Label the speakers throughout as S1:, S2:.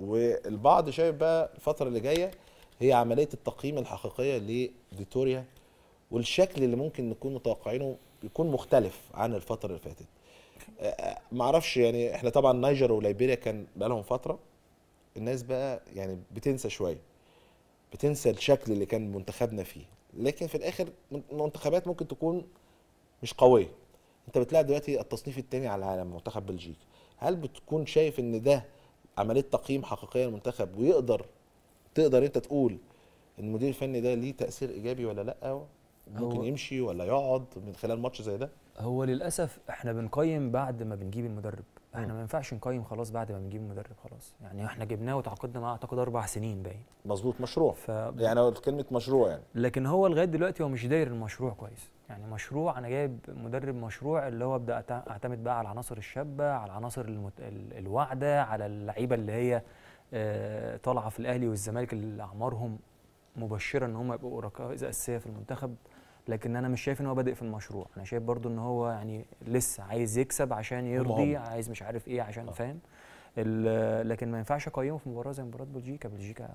S1: والبعض شايف بقى الفتره اللي جايه هي عمليه التقييم الحقيقيه لفيتوريا والشكل اللي ممكن نكون متوقعينه يكون مختلف عن الفتره اللي فاتت آه، معرفش يعني احنا طبعا نيجر وليبيريا كان بقى لهم فتره الناس بقى يعني بتنسى شويه بتنسى الشكل اللي كان منتخبنا فيه لكن في الاخر منتخبات ممكن تكون مش قويه انت بتلاعب دلوقتي التصنيف الثاني على العالم منتخب بلجيكا هل بتكون شايف ان ده عمليه تقييم حقيقيه للمنتخب ويقدر تقدر انت تقول ان المدير الفني ده ليه تاثير ايجابي ولا لا ممكن يمشي ولا يقعد من خلال ماتش زي ده هو للاسف
S2: احنا بنقيم بعد ما بنجيب المدرب احنا ما ينفعش نقيم خلاص بعد ما بنجيب مدرب خلاص يعني احنا جبناه وتعاقدنا معاه اعتقد اربع سنين باين مظبوط مشروع ف...
S1: يعني كلمه مشروع يعني
S2: لكن هو لغايه دلوقتي هو مش داير المشروع كويس يعني مشروع انا جايب مدرب مشروع اللي هو ابدا اعتمد بقى على العناصر الشابه على العناصر المت... الواعده على اللعيبه اللي هي آه، طالعه في الاهلي والزمالك اللي اعمارهم مبشره ان هم يبقوا ركائز اساسيه في المنتخب لكن انا مش شايف ان هو بادئ في المشروع انا شايف برضو ان هو يعني لسه عايز يكسب عشان يرضي عايز مش عارف ايه عشان آه. فاهم لكن ما ينفعش اقيمه في مباراه زي مباراه بلجيكا بلجيكا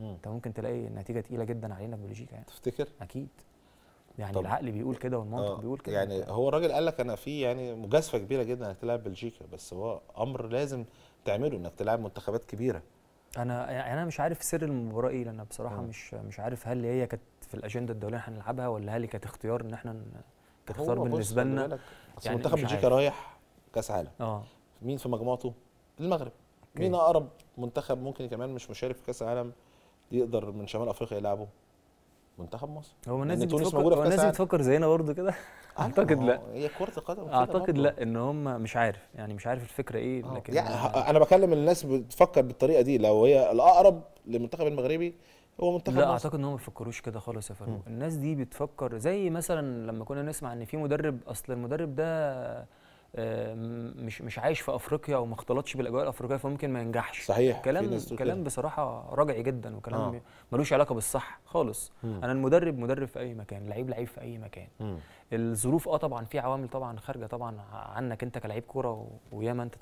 S2: انت ممكن تلاقي نتيجه تقيله جدا علينا في بلجيكا يعني تفتكر اكيد يعني العقل بيقول كده والمنطق آه بيقول كده يعني
S1: هو الراجل قال لك انا في يعني مجازفه كبيره جدا انك تلعب بلجيكا بس هو امر لازم تعمله انك تلعب منتخبات كبيره
S2: انا يعني انا مش عارف سر المباراه ايه لان بصراحه م. مش مش عارف هل هي كانت في الاجنده الدوليه اللي هنلعبها ولا هل كانت اختيار ان احنا كانت اختيار بالنسبه لنا يعني منتخب بلجيكا
S1: رايح كاس عالم اه مين في مجموعته؟ المغرب مين اقرب منتخب ممكن كمان مش مشارك في كاس العالم يقدر من شمال افريقيا يلعبه؟ منتخب مصر هو الناس دي تونس موجوده في الناس دي
S2: بتفكر زينا برضه كده أيوة، اعتقد لا هي كره القدم اعتقد لا ان هم مش عارف يعني مش عارف الفكره ايه أوه. لكن يعني, يعني انا بكلم
S1: الناس بتفكر بالطريقه دي لو هي الاقرب للمنتخب المغربي هو منتخب لا مصر. اعتقد ان هم ما بيفكروش كده خالص
S2: يا فاروق الناس دي بتفكر زي مثلا لما كنا نسمع ان في مدرب اصل المدرب ده آه، مش مش عايش في افريقيا وما اختلطش بالاجواء الافريقيه فممكن ما ينجحش صحيح كلام كلام بصراحه راجعي جدا وكلام آه. ملوش علاقه بالصح خالص م. انا المدرب مدرب في اي مكان لعيب لعيب في اي مكان م. الظروف اه طبعا في عوامل طبعا خارجه طبعا عنك انت كلاعب كوره وياما انت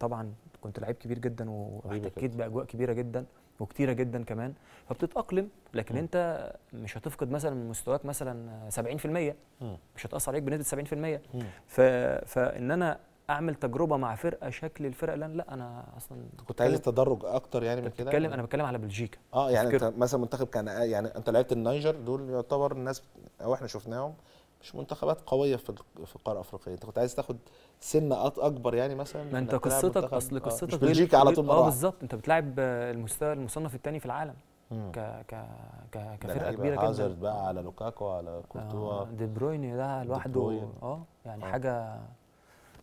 S2: طبعا كنت لعيب كبير جدا واحتكيت باجواء كبيره جدا وكتيره جدا كمان فبتتاقلم لكن م. انت مش هتفقد مثلا من مستواك مثلا 70% م. مش هتاثر عليك بنسبه 70% م. ف... فان انا اعمل تجربه مع فرقه شكل الفرقه لا, لا انا اصلا كنت عايز التدرج
S1: اكتر يعني من كده بتكلم انا بتكلم على بلجيكا اه يعني انت مثلا منتخب كان يعني انت لعبت النيجر دول يعتبر الناس او احنا شفناهم مش منتخبات قويه في في القاره الافريقيه انت كنت عايز تاخد سنه اكبر يعني مثلا ما انت قصتك اصل آه، قصتك آه بلجيكا على طول اه بالظبط انت
S2: بتلاعب المستوى المصنف الثاني في العالم ك ك ك كفرقه كبيره جدا هازارد
S1: بقى على لوكاكو على كورتوا آه دي
S2: بروين ده لوحده اه يعني آه. حاجه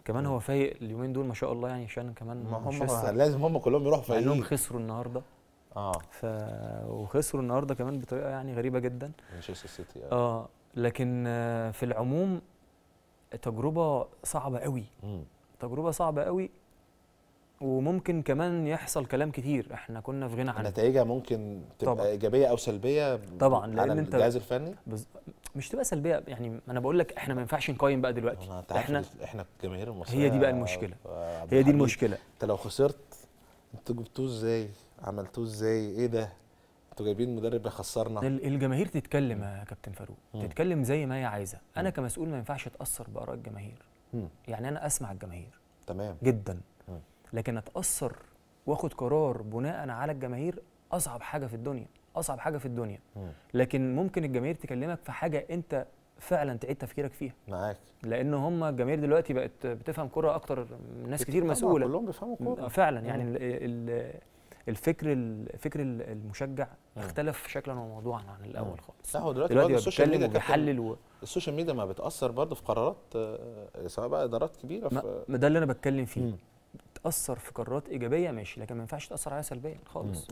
S2: كمان هو فايق اليومين دول ما شاء الله يعني عشان كمان ما هم لازم هم كلهم يروحوا فايقين لانهم خسروا النهارده اه ف وخسروا النهارده كمان بطريقه يعني غريبه جدا مانشستر سيتي اه, آه، لكن آه، في العموم تجربه صعبه قوي تجربه صعبه قوي وممكن كمان يحصل كلام
S1: كتير احنا كنا في غنى عنه نتائجها ممكن تبقى طبعًا. ايجابيه او سلبيه طبعا لان على انت الجهاز الفني بز...
S2: مش تبقى سلبيه يعني انا بقول لك احنا ما ينفعش نقيم بقى دلوقتي احنا احنا
S1: الجماهير المصريه هي دي بقى المشكله آه، هي دي المشكله انت لو خسرت انتوا جبتوه ازاي عملتوه ازاي ايه ده انتوا جايبين مدرب يخسرنا
S2: الجماهير تتكلم يا كابتن فاروق تتكلم زي ما هي عايزه انا كمسؤول ما ينفعش اتاثر باراء الجماهير مم. يعني انا اسمع الجماهير تمام جدا مم. لكن اتاثر واخد قرار بناء على الجماهير اصعب حاجه في الدنيا اصعب حاجه في الدنيا مم. لكن ممكن الجماهير تكلمك في حاجه انت فعلا تعيد تفكيرك فيها معاك لان هم الجماهير دلوقتي بقت بتفهم كوره اكتر من ناس كتير مسؤوله كلهم بيفهموا كوره فعلا يعني الفكر الفكر المشجع اختلف شكلا وموضوعا عن الاول خالص صح ودلوقتي دلوقتي السوشيال ميديا بيحلل
S1: و... السوشيال ميديا ما بتاثر برضه في قرارات آه، سواء بقى ادارات كبيره في ما ده
S2: اللي انا بتكلم فيه مم. بتاثر في قرارات ايجابيه ماشي لكن ما ينفعش تاثر عليها سلبيا خالص